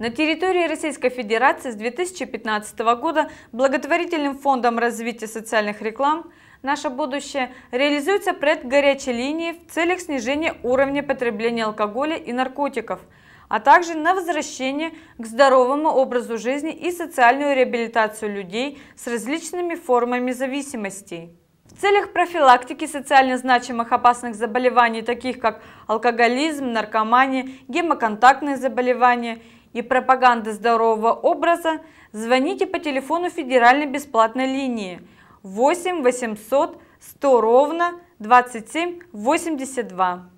На территории Российской Федерации с 2015 года благотворительным фондом развития социальных реклам «Наше будущее» реализуется проект горячей линии в целях снижения уровня потребления алкоголя и наркотиков, а также на возвращение к здоровому образу жизни и социальную реабилитацию людей с различными формами зависимостей. В целях профилактики социально значимых опасных заболеваний, таких как алкоголизм, наркомания, гемоконтактные заболевания – и пропаганды здорового образа, звоните по телефону федеральной бесплатной линии 8 800 100 ровно 27 82.